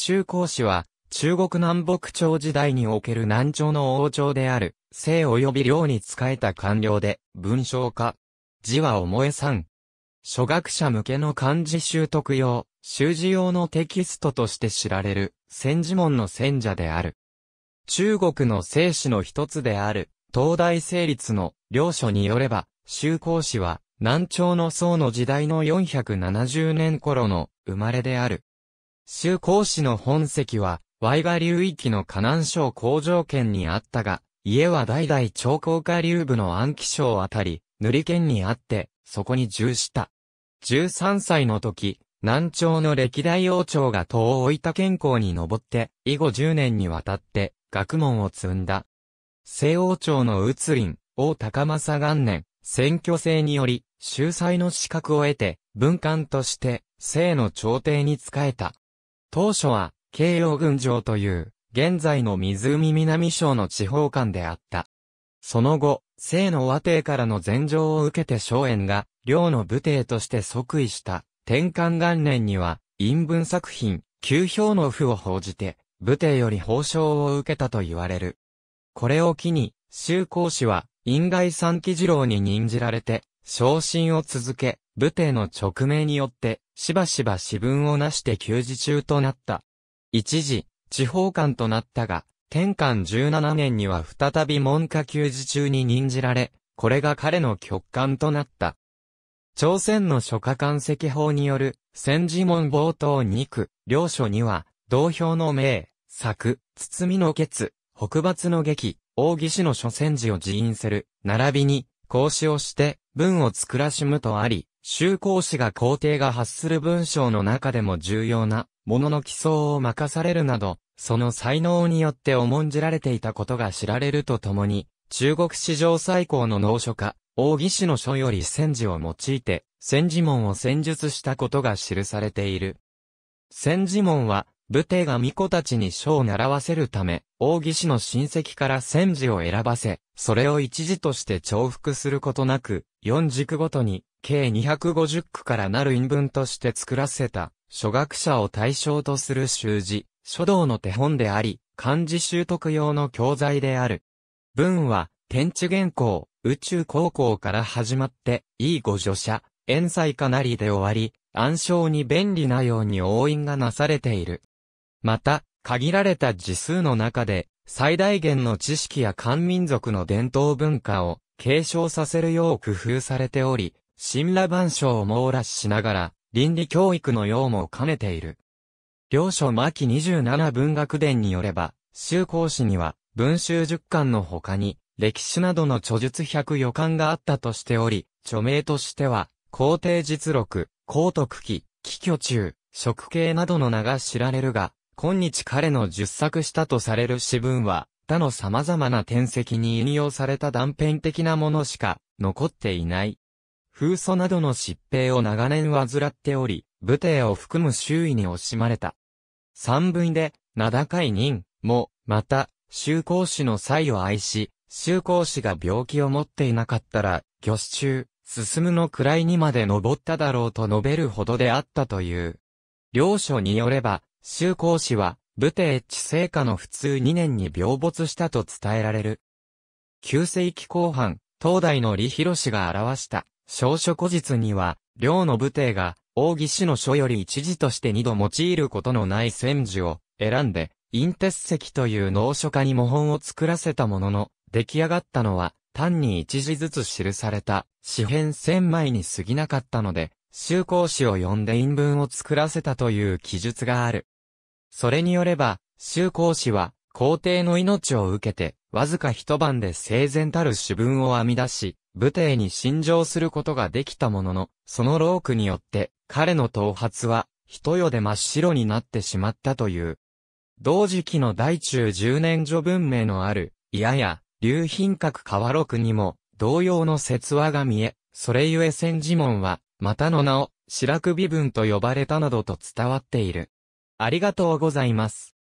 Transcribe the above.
周公氏は、中国南北朝時代における南朝の王朝である、姓及び領に仕えた官僚で、文章家。字は思えさん。初学者向けの漢字習得用、習字用のテキストとして知られる、戦字門の戦者である。中国の聖史の一つである、東大成立の領書によれば、周公氏は、南朝の宋の時代の470年頃の生まれである。周公氏の本籍は、ワイガ流域の河南省工場県にあったが、家は代々長江下流部の安徽省あたり、塗り県にあって、そこに住した。13歳の時、南朝の歴代王朝が東大分県港に登って、以後10年にわたって、学問を積んだ。西王朝の宇林、王高政元年、選挙制により、秀才の資格を得て、文官として、西の朝廷に仕えた。当初は、慶応郡城という、現在の湖南省の地方官であった。その後、清の和帝からの禅譲を受けて荘園が、領の武帝として即位した、天官元年には、陰文作品、旧表の符を報じて、武帝より褒章を受けたと言われる。これを機に、修公氏は、陰外三喜次郎に任じられて、昇進を続け、武帝の勅命によって、しばしば私文をなして休止中となった。一時、地方官となったが、天官17年には再び文科休止中に任じられ、これが彼の極官となった。朝鮮の諸家官籍法による、戦時門冒頭2区、両書には、同票の名、作、包みの決、北伐の劇、大義の諸戦時を辞任する、並びに、孔子をして、文を作らしむとあり、修行士が皇帝が発する文章の中でも重要なものの起草を任されるなど、その才能によって重んじられていたことが知られるとともに、中国史上最高の農書家、王義氏の書より戦時を用いて、戦時門を戦術したことが記されている。戦時門は、武帝が巫女たちに書を習わせるため、王義氏の親戚から戦時を選ばせ、それを一時として重複することなく、四軸ごとに、計250句からなる陰文として作らせた、書学者を対象とする習字、書道の手本であり、漢字習得用の教材である。文は、天地元稿。宇宙高校から始まって、いいご助者、遠祭かなりで終わり、暗章に便利なように応印がなされている。また、限られた字数の中で、最大限の知識や漢民族の伝統文化を継承させるよう工夫されており、神羅万象を網羅しながら、倫理教育の用も兼ねている。両書末期27文学伝によれば、修行史には、文集十巻の他に、歴史などの著述百余感巻があったとしており、著名としては、皇帝実録、皇徳記、寄居中、食系などの名が知られるが、今日彼の十作したとされる詩文は、他の様々な転籍に引用された断片的なものしか残っていない。風祖などの疾病を長年患っており、武帝を含む周囲に惜しまれた。三文で、名高い人も、また、修行士の才を愛し、修行士が病気を持っていなかったら、魚死中、進むの位にまで登っただろうと述べるほどであったという。両書によれば、周公氏は、武帝治世下の普通2年に病没したと伝えられる。9世紀後半、東大の李博氏が表した、小書古実には、両の武帝が、王義氏の書より一字として二度用いることのない戦時を選んで、陰鉄石という農書家に模本を作らせたものの、出来上がったのは、単に一字ずつ記された、紙編千枚に過ぎなかったので、修行士を読んで陰文を作らせたという記述がある。それによれば、周公氏は、皇帝の命を受けて、わずか一晩で生前たる主文を編み出し、武帝に信条することができたものの、その老苦によって、彼の頭髪は、一夜で真っ白になってしまったという。同時期の大中十年女文明のある、いやや、流品格河六にも、同様の説話が見え、それゆえ千字門は、またの名を、白首文と呼ばれたなどと伝わっている。ありがとうございます。